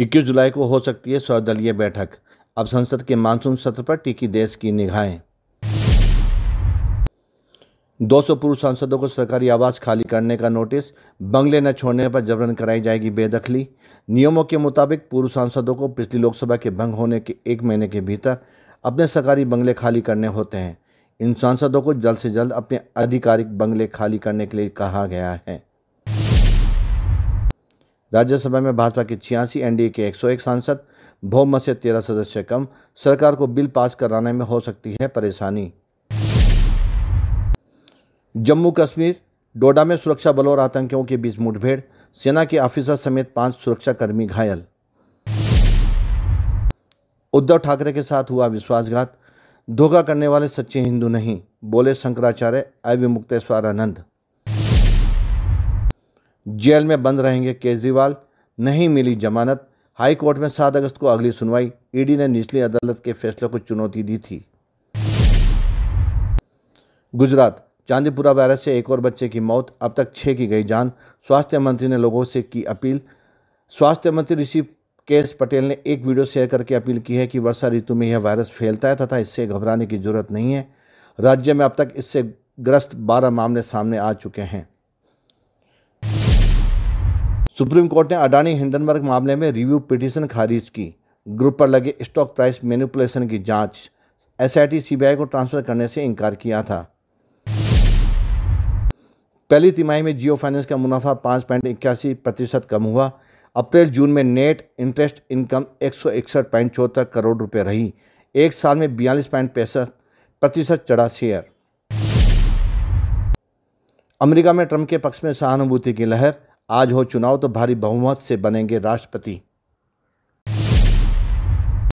21 जुलाई को हो सकती है सर्वदलीय बैठक अब संसद के मानसून सत्र पर टिकी देश की निगाहें 200 पूर्व सांसदों को सरकारी आवास खाली करने का नोटिस बंगले न छोड़ने पर जबरन कराई जाएगी बेदखली नियमों के मुताबिक पूर्व सांसदों को पिछली लोकसभा के भंग होने के एक महीने के भीतर अपने सरकारी बंगले खाली करने होते हैं इन सांसदों को जल्द से जल्द अपने आधिकारिक बंगले खाली करने के लिए कहा गया है राज्यसभा में भाजपा के छियासी एनडीए के 101 सांसद बहुमत से तेरह सदस्य कम सरकार को बिल पास कराने में हो सकती है परेशानी जम्मू कश्मीर डोडा में सुरक्षा बलों और आतंकियों के बीच मुठभेड़ सेना के ऑफिसर समेत पांच सुरक्षाकर्मी घायल उद्धव ठाकरे के साथ हुआ विश्वासघात धोखा करने वाले सच्चे हिंदू नहीं बोले शंकराचार्य अविमुक्तेश्वरानंद जेल में बंद रहेंगे केजरीवाल नहीं मिली जमानत हाई कोर्ट में 7 अगस्त को अगली सुनवाई ईडी ने निचली अदालत के फैसले को चुनौती दी थी गुजरात चांदीपुरा वायरस से एक और बच्चे की मौत अब तक छः की गई जान स्वास्थ्य मंत्री ने लोगों से की अपील स्वास्थ्य मंत्री ऋषि एस पटेल ने एक वीडियो शेयर करके अपील की है कि वर्षा ऋतु में यह वायरस फैलता है तथा इससे घबराने की जरूरत नहीं है राज्य में अब तक इससे ग्रस्त बारह मामले सामने आ चुके हैं सुप्रीम कोर्ट ने अडानी हिंडनबर्ग मामले में रिव्यू पिटीशन खारिज की ग्रुप पर लगे स्टॉक प्राइस मैनिपुलेशन की जांच एसआईटी सीबीआई को ट्रांसफर करने से इनकार किया था पहली तिमाही में जियो फाइनेंस का मुनाफा पाँच पॉइंट इक्यासी प्रतिशत कम हुआ अप्रैल जून में नेट इंटरेस्ट इनकम एक सौ इकसठ पॉइंट चौहत्तर करोड़ रुपये रही एक साल में बयालीस पॉइंट पैंसठ प्रतिशत चढ़ा शेयर अमेरिका में ट्रंप के पक्ष में सहानुभूति की लहर आज हो चुनाव तो भारी बहुमत से बनेंगे राष्ट्रपति